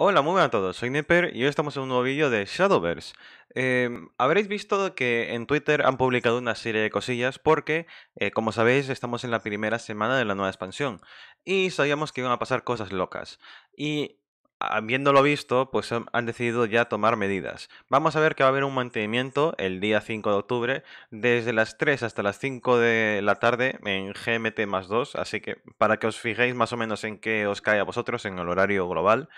Hola, muy buenas a todos, soy Nipper y hoy estamos en un nuevo vídeo de Shadowverse. Em, habréis visto que en Twitter han publicado una serie de cosillas porque, eh, como sabéis, estamos en la primera semana de la nueva expansión y sabíamos que iban a pasar cosas locas. Y habiéndolo visto, pues han decidido ya tomar medidas. Vamos a ver que va a haber un mantenimiento el día 5 de octubre, desde las 3 hasta las 5 de la tarde en GMT más 2, así que para que os fijéis más o menos en qué os cae a vosotros en el horario global.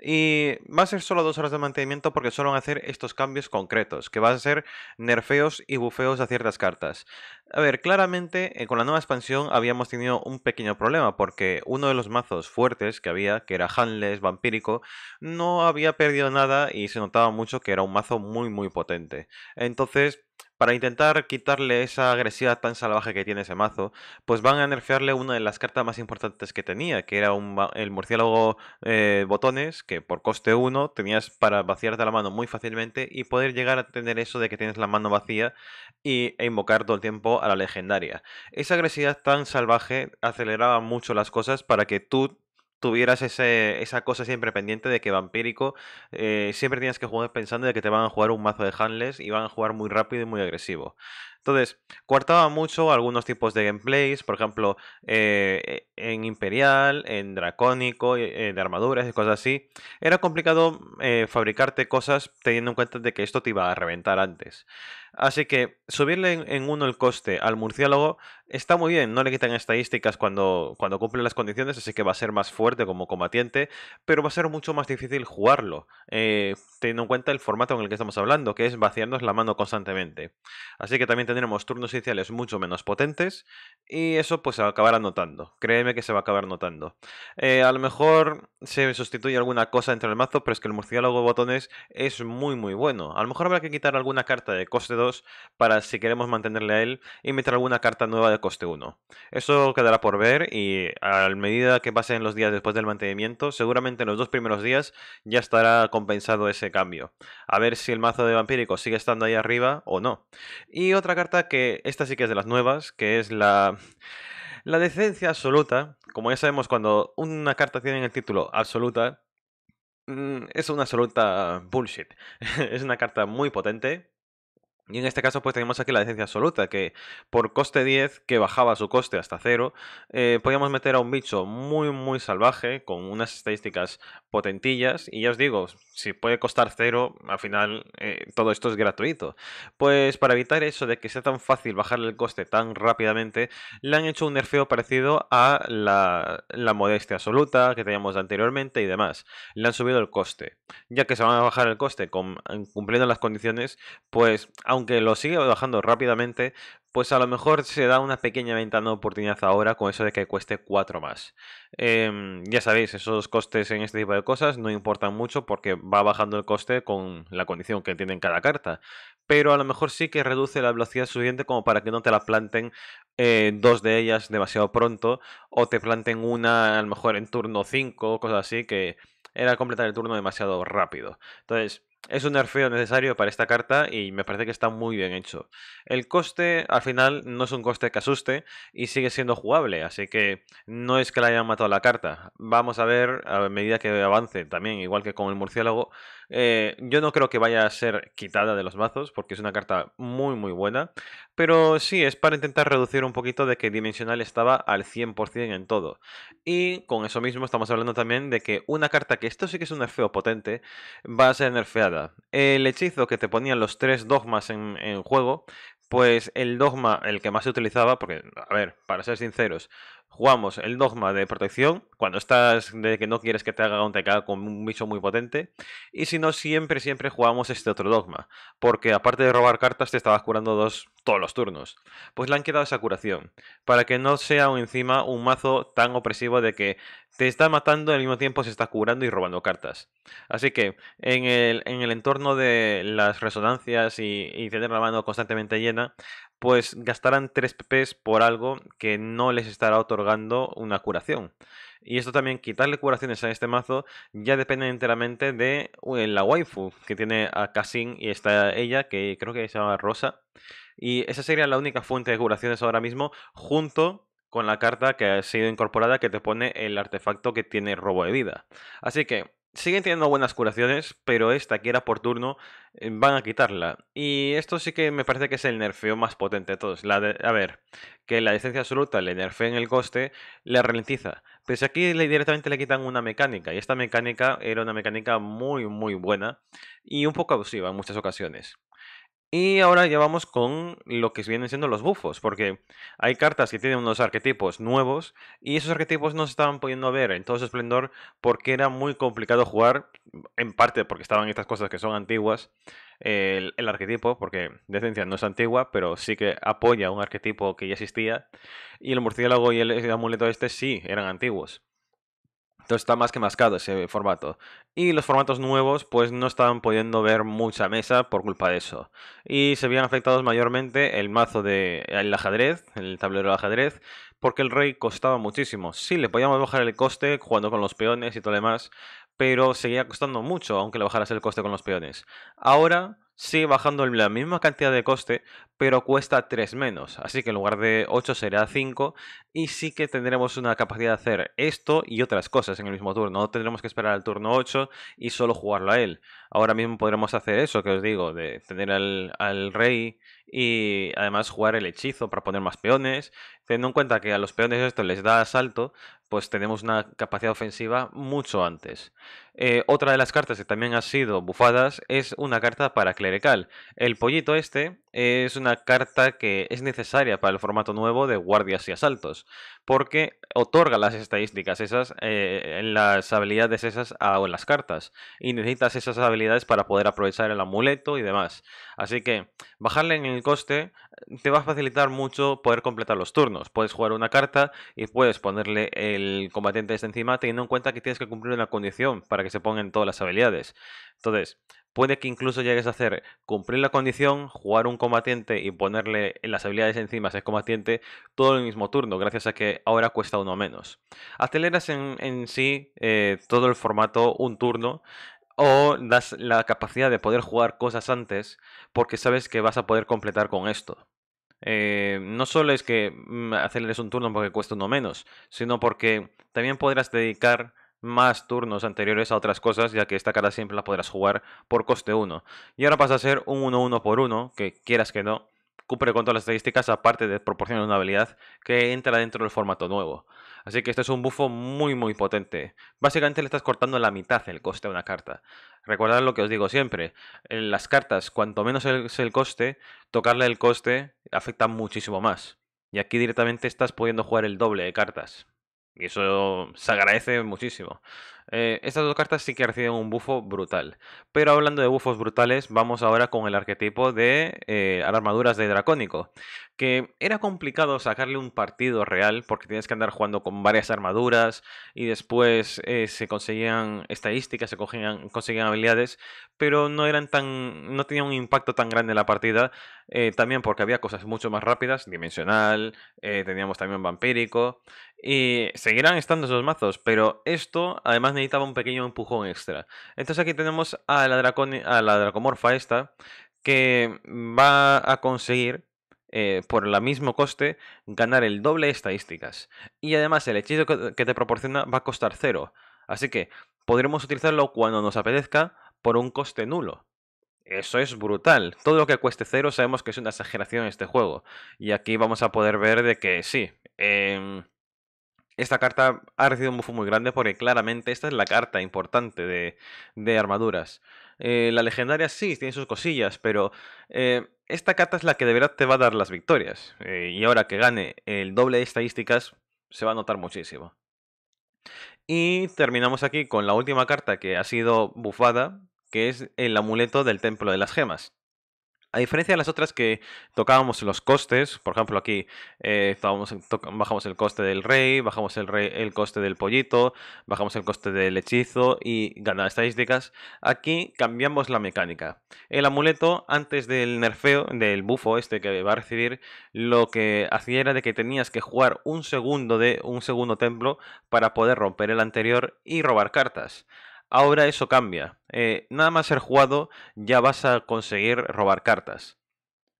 Y va a ser solo dos horas de mantenimiento porque solo van a hacer estos cambios concretos, que van a ser nerfeos y bufeos a ciertas cartas. A ver, claramente eh, con la nueva expansión habíamos tenido un pequeño problema porque uno de los mazos fuertes que había, que era Hanless, vampírico, no había perdido nada y se notaba mucho que era un mazo muy muy potente. Entonces, para intentar quitarle esa agresividad tan salvaje que tiene ese mazo, pues van a nerfearle una de las cartas más importantes que tenía, que era el murciélago eh, botones, que por coste 1 tenías para vaciarte la mano muy fácilmente y poder llegar a tener eso de que tienes la mano vacía y, e invocar todo el tiempo a la legendaria. Esa agresividad tan salvaje aceleraba mucho las cosas para que tú tuvieras esa cosa siempre pendiente de que vampírico eh, siempre tienes que jugar pensando de que te van a jugar un mazo de handles y van a jugar muy rápido y muy agresivo. Entonces, cuartaba mucho algunos tipos de gameplays, por ejemplo, eh, e, en Imperial, en Dracónico, de eh, armaduras y cosas así. Era complicado fabricarte cosas teniendo en cuenta de que esto te iba a reventar antes. Así que subirle en, uno el coste al murciélago está muy bien, no le quitan estadísticas cuando, cuando cumple las condiciones, así que va a ser más fuerte como combatiente, pero va a ser mucho más difícil jugarlo, eh, teniendo en cuenta el formato en el que estamos hablando, que es vaciarnos la mano constantemente. Así que también tendremos turnos iniciales mucho menos potentes y eso pues se va a acabar anotando, créeme que se va a acabar notando. Eh, a lo mejor se sustituye alguna cosa entre el mazo, pero es que el murciélago botones es muy muy bueno. A lo mejor habrá que quitar alguna carta de coste 2 para si queremos mantenerle a él y meter alguna carta nueva de coste 1. Eso quedará por ver y a medida que pasen los días después del mantenimiento, seguramente en los dos primeros días ya estará compensado ese cambio. A ver si el mazo de vampírico sigue estando ahí arriba o no. Y otra carta que esta sí que es de las nuevas, que es la... La decencia absoluta, como ya sabemos, cuando una carta tiene el título absoluta, mm, es una absoluta bullshit. es una carta muy potente y en este caso, pues tenemos aquí la decencia absoluta, que por coste 10, que bajaba su coste hasta cero eh, podíamos meter a un bicho muy, muy salvaje, con unas estadísticas potentillas, y ya os digo, si puede costar 0, al final eh, todo esto es gratuito. Pues para evitar eso de que sea tan fácil bajarle el coste tan rápidamente, le han hecho un nerfeo parecido a la, modestia absoluta que teníamos anteriormente y demás. Le han subido el coste. Ya que se van a bajar el coste cumpliendo las condiciones, pues aunque lo sigue bajando rápidamente, pues a lo mejor se da una pequeña ventana de oportunidad ahora con eso de que cueste 4 más. Em, ya sabéis, esos costes en este tipo de cosas no importan mucho porque va bajando el coste con la condición que tienen cada carta. Pero a lo mejor sí que reduce la velocidad suficiente como para que no te la planten eh, dos de ellas demasiado pronto o te planten una a lo mejor en turno 5, cosas así, que era completar el turno demasiado rápido. Entonces, es un nerfeo necesario para esta carta y me parece que está muy bien hecho. El coste al final no es un coste que asuste y sigue siendo jugable, así que no es que le hayan matado la carta. Vamos a ver a medida que avance también, igual que con el murciélago, eh, yo no creo que vaya a ser quitada de los mazos, porque es una carta muy, muy buena. Pero sí, es para intentar reducir un poquito de que Dimensional estaba al 100% en todo. Y con eso mismo estamos hablando también de que una carta que esto sí que es un nerfeo potente, va a ser nerfeada. El hechizo que te ponían los tres dogmas en juego pues el dogma, el que más se utilizaba, porque, a ver, para ser sinceros, jugamos el dogma de protección, cuando estás de que no quieres que te haga un TK con un bicho muy potente, y si no, siempre, siempre jugamos este otro dogma, porque aparte de robar cartas te estabas curando dos todos los turnos. Pues le han quedado esa curación, para que no sea encima un mazo tan opresivo de que te está matando y al mismo tiempo se está curando y robando cartas. Así que en el, entorno de las resonancias y, y tener la mano constantemente llena, pues gastarán 3 PPs por algo que no les estará otorgando una curación. Y esto también, quitarle curaciones a este mazo ya depende enteramente de la waifu que tiene a Kasin y está ella, que creo que se llama Rosa. Y esa sería la única fuente de curaciones ahora mismo, junto con la carta que ha sido incorporada que te pone el artefacto que tiene robo de vida. Así que siguen teniendo buenas curaciones, pero esta que era por turno eh, van a quitarla. Y esto sí que me parece que es el nerfeo más potente de todos. La de, a ver, que la licencia absoluta le nerfea en el coste, le ralentiza. Pero aquí le, directamente le quitan una mecánica, y esta mecánica era una mecánica muy muy buena y un poco abusiva en muchas ocasiones. Y ahora ya vamos con lo que vienen siendo los bufos, porque hay cartas que tienen unos arquetipos nuevos y esos arquetipos no se estaban pudiendo ver en todo su esplendor porque era muy complicado jugar, en parte porque estaban estas cosas que son antiguas, el, arquetipo, porque Decencia no es antigua, pero sí que apoya un arquetipo que ya existía, y el murciélago y el amuleto este sí eran antiguos. Entonces está más que mascado ese formato. Y los formatos nuevos pues no estaban pudiendo ver mucha mesa por culpa de eso. Y se habían afectado mayormente el mazo de el ajedrez, el tablero de ajedrez, porque el rey costaba muchísimo. Sí, le podíamos bajar el coste jugando con los peones y todo lo demás, pero seguía costando mucho aunque le bajaras el coste con los peones. Ahora sigue bajando la misma cantidad de coste, pero cuesta 3 menos. Así que en lugar de 8 será 5 y sí que tendremos una capacidad de hacer esto y otras cosas en el mismo turno. No tendremos que esperar al turno 8 y solo jugarlo a él. Ahora mismo podremos hacer eso que os digo, de tener al, rey y además jugar el hechizo para poner más peones. Teniendo en cuenta que a los peones esto les da asalto, pues tenemos una capacidad ofensiva mucho antes. Eh, otra de las cartas que también ha sido bufadas es una carta para clerical. El pollito este es una carta que es necesaria para el formato nuevo de guardias y asaltos, porque otorga las estadísticas esas, eh, las habilidades esas o en las cartas, y necesitas esas habilidades para poder aprovechar el amuleto y demás. Así que bajarle en el coste te va a facilitar mucho poder completar los turnos. Puedes jugar una carta y puedes ponerle el combatiente desde encima teniendo en cuenta que tienes que cumplir una condición para que se pongan todas las habilidades. Entonces, Puede que incluso llegues a hacer cumplir la condición, jugar un combatiente y ponerle las habilidades encima a ese combatiente todo en el mismo turno, gracias a que ahora cuesta uno menos. Aceleras en, sí eh, todo el formato un turno o das la capacidad de poder jugar cosas antes porque sabes que vas a poder completar con esto. Eh, no solo es que mm, aceleres un turno porque cuesta uno menos, sino porque también podrás dedicar más turnos anteriores a otras cosas, ya que esta carta siempre la podrás jugar por coste 1. Y ahora pasa a ser un 1-1 por 1, que quieras que no, cumple con todas las estadísticas aparte de proporcionar una habilidad que entra dentro del formato nuevo. Así que este es un bufo muy muy potente. Básicamente le estás cortando la mitad el coste a una carta. Recordad lo que os digo siempre, en las cartas cuanto menos es el coste, tocarle el coste afecta muchísimo más. Y aquí directamente estás pudiendo jugar el doble de cartas. Y eso se agradece muchísimo. Eh, estas dos cartas sí que reciben un bufo brutal. Pero hablando de bufos brutales, vamos ahora con el arquetipo de eh, armaduras de dracónico. Que era complicado sacarle un partido real porque tienes que andar jugando con varias armaduras y después eh, se conseguían estadísticas, se cogían, conseguían habilidades, pero no eran tan, no tenían un impacto tan grande en la partida. también porque había cosas mucho más rápidas, dimensional, teníamos también vampírico y seguirán estando esos mazos, pero esto además necesitaba un pequeño empujón extra. Entonces aquí tenemos a la, a la dracomorfa esta, que va a conseguir eh, por el mismo coste ganar el doble de estadísticas. Y además el hechizo que te proporciona va a costar cero. Así que podremos utilizarlo cuando nos apetezca por un coste nulo. Eso es brutal. Todo lo que cueste cero sabemos que es una exageración en este juego. Y aquí vamos a poder ver de que sí. Em, esta carta ha recibido un buff muy grande porque claramente esta es la carta importante de, armaduras. Eh, la legendaria sí, tiene sus cosillas, pero eh, esta carta es la que de verdad te va a dar las victorias. Eh, y ahora que gane el doble de estadísticas, se va a notar muchísimo. Y terminamos aquí con la última carta que ha sido bufada, que es el amuleto del Templo de las Gemas. A diferencia de las otras que tocábamos los costes, por ejemplo aquí eh, bajamos el coste del rey, bajamos el, coste del pollito, bajamos el coste del hechizo y ganar estadísticas, aquí cambiamos la mecánica. El amuleto antes del nerfeo, del bufo este que va a recibir, lo que hacía era de que tenías que jugar un segundo de un segundo templo para poder romper el anterior y robar cartas. Ahora eso cambia. Eh, nada más ser jugado ya vas a conseguir robar cartas.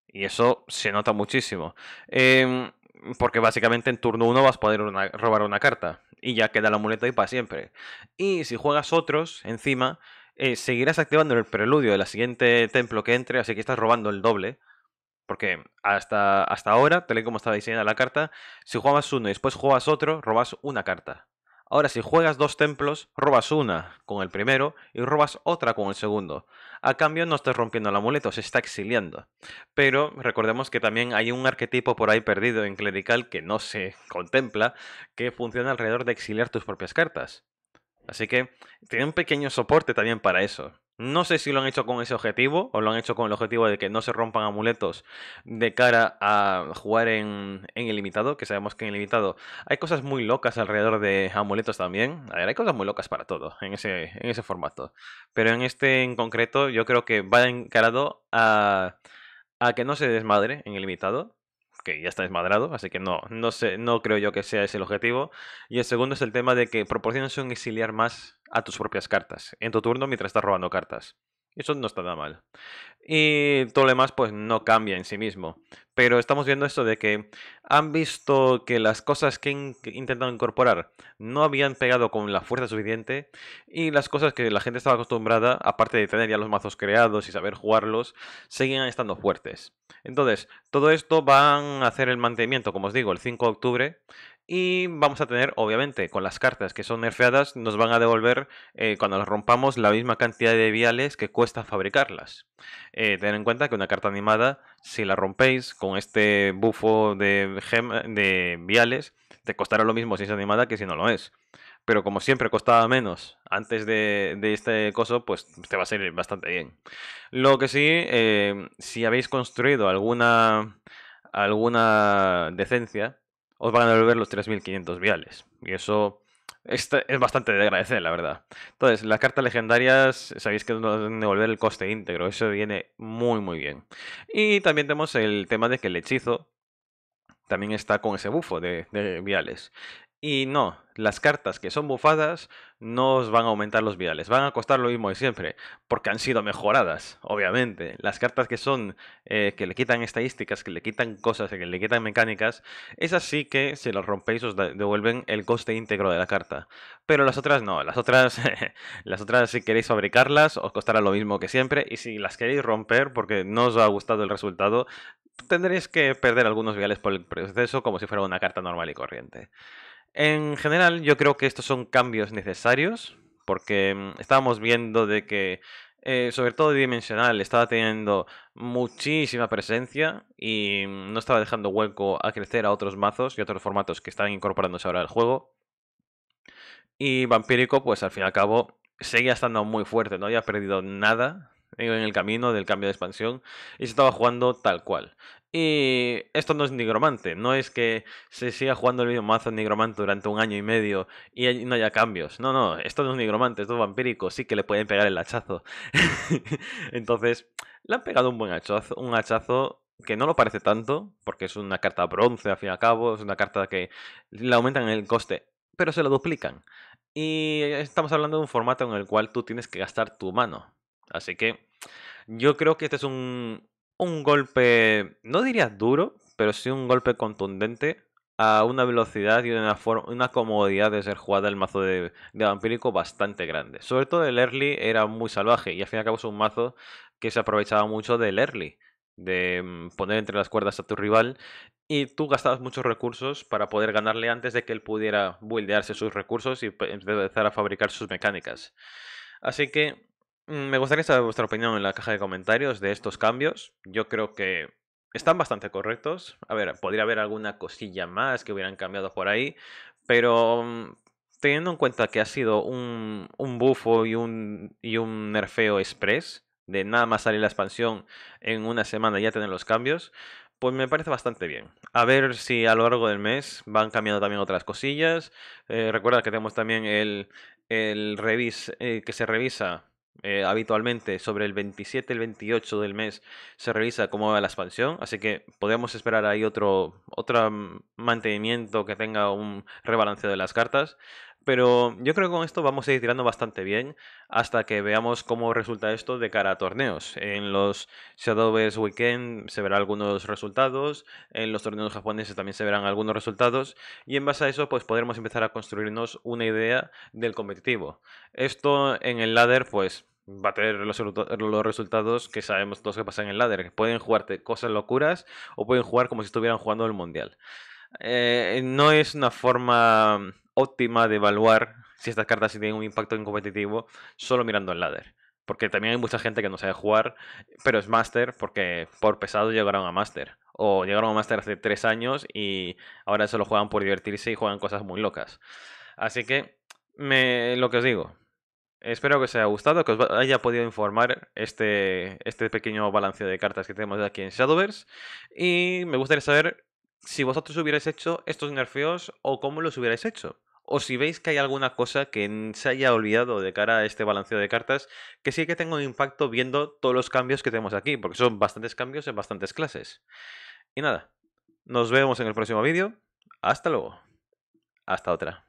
Y eso se nota muchísimo. Em, porque básicamente en turno 1 vas a poder robar una carta. Y ya queda la muleta y para siempre. Y si juegas otros, encima, eh, seguirás activando el preludio de la siguiente templo que entre. Así que estás robando el doble. Porque hasta, hasta ahora, tal y como estaba diseñada la carta, si jugabas uno y después juegas otro, robas una carta. Ahora, si juegas dos templos, robas una con el primero y robas otra con el segundo. A cambio, no estás rompiendo el amuleto, se está exiliando. Pero recordemos que también hay un arquetipo por ahí perdido en clerical que no se contempla, que funciona alrededor de exiliar tus propias cartas. Así que tiene un pequeño soporte también para eso. No sé si lo han hecho con ese objetivo o lo han hecho con el objetivo de que no se rompan amuletos de cara a jugar en, en ilimitado, que sabemos que en ilimitado hay cosas muy locas alrededor de amuletos también. hay cosas muy locas para todo en ese, en ese formato. Pero en este en concreto yo creo que va encarado a, a que no se desmadre en ilimitado que ya está desmadrado, así que no, no, sé, no creo yo que sea ese el objetivo. Y el segundo es el tema de que proporcionas un exiliar más a tus propias cartas, en tu turno mientras estás robando cartas. Eso no está nada mal. Y todo lo demás pues no cambia en sí mismo. Pero estamos viendo esto de que han visto que las cosas que, han incorporar no habían pegado con la fuerza suficiente y las cosas que la gente estaba acostumbrada, aparte de tener ya los mazos creados y saber jugarlos, seguían estando fuertes. Entonces, todo esto van a hacer el mantenimiento, como os digo, el 5 de octubre y vamos a tener, obviamente, con las cartas que son nerfeadas, nos van a devolver, eh, cuando las rompamos, la misma cantidad de viales que cuesta fabricarlas. Eh, tener en cuenta que una carta animada, si la rompéis con este bufo de, de viales, te costará lo mismo si es animada que si no lo es pero como siempre costaba menos antes de, este coso, pues te va a salir bastante bien. Lo que sí, eh, si habéis construido alguna, alguna decencia, os van a devolver los 3.500 viales. Y eso es bastante de agradecer, la verdad. Entonces, las cartas legendarias, sabéis que nos deben devolver el coste íntegro. Eso viene muy, muy bien. Y también tenemos el tema de que el hechizo también está con ese bufo de viales. Y no, las cartas que son bufadas no os van a aumentar los viales, van a costar lo mismo de siempre, porque han sido mejoradas, obviamente. Las cartas que son, eh, que le quitan estadísticas, que le quitan cosas, que le quitan mecánicas, esas sí que si las rompéis os devuelven el coste íntegro de la carta. Pero las otras no, las otras, las otras si queréis fabricarlas os costará lo mismo que siempre, y si las queréis romper porque no os ha gustado el resultado, tendréis que perder algunos viales por el proceso como si fuera una carta normal y corriente. En general, yo creo que estos son cambios necesarios, porque mm, estábamos viendo de que, eh, sobre todo Dimensional, estaba teniendo muchísima presencia y mm, no estaba dejando hueco a crecer a otros mazos y otros formatos que están incorporándose ahora al juego. Y Vampírico, pues al fin y al cabo, seguía estando muy fuerte, no había perdido nada en el camino del cambio de expansión y se estaba jugando tal cual. Y esto no es nigromante, no es que se siga jugando el mismo mazo nigromante durante un año y medio y no haya cambios. No, no, esto no es nigromante, esto es vampírico, sí que le pueden pegar el hachazo. Entonces, le han pegado un buen hachazo, un hachazo que no lo parece tanto, porque es una carta bronce al fin y al cabo, es una carta que le aumentan el coste, pero se lo duplican. Y estamos hablando de un formato en el cual tú tienes que gastar tu mano. Así que yo creo que este es un, golpe, no diría duro, pero sí un golpe contundente a una velocidad y una, forma, una comodidad de ser jugada el mazo de, de, vampírico bastante grande. Sobre todo el early era muy salvaje y al fin y al cabo es un mazo que se aprovechaba mucho del early, de mm, poner entre las cuerdas a tu rival y tú gastabas muchos recursos para poder ganarle antes de que él pudiera buildearse sus recursos y pues, empezar a fabricar sus mecánicas. Así que Mm, me gustaría saber vuestra opinión en la caja de comentarios de estos cambios. Yo creo que están bastante correctos. A ver, podría haber alguna cosilla más que hubieran cambiado por ahí, pero mm, teniendo en cuenta que ha sido un, un bufo y un, y un nerfeo express, de nada más salir la expansión en una semana ya tener los cambios, pues me parece bastante bien. A ver si a lo largo del mes van cambiando también otras cosillas. Eh, recuerda que tenemos también el, el revis, eh, que se revisa eh, habitualmente sobre el 27, el 28 del mes se revisa cómo va la expansión, así que podemos esperar ahí otro, otro mm, mantenimiento que tenga un rebalanceo de las cartas. Pero yo creo que con esto vamos a ir tirando bastante bien hasta que veamos cómo resulta esto de cara a torneos. En los Shadowverse Weekend se verán algunos resultados, en los torneos japoneses también se verán algunos resultados y en base a eso pues podremos empezar a construirnos una idea del competitivo. Esto en el ladder pues va a tener los, resultados que sabemos todos que pasan en el ladder. Pueden jugarte cosas locuras o pueden jugar como si estuvieran jugando el mundial. Eh, no es una forma óptima de evaluar si estas cartas tienen un impacto en competitivo solo mirando el ladder. Porque también hay mucha gente que no sabe jugar, pero es master porque por pesado llegaron a master O llegaron a master hace tres años y ahora solo juegan por divertirse y juegan cosas muy locas. Así que me, lo que os digo, espero que os haya gustado, que os haya podido informar este, este pequeño balanceo de cartas que tenemos aquí en Shadowverse. Y me gustaría saber si vosotros hubierais hecho estos nerfeos o cómo los hubierais hecho o si veis que hay alguna cosa que se haya olvidado de cara a este balanceo de cartas, que sí que tenga un impacto viendo todos los cambios que tenemos aquí, porque son bastantes cambios en bastantes clases. Y nada, nos vemos en el próximo vídeo. Hasta luego. Hasta otra.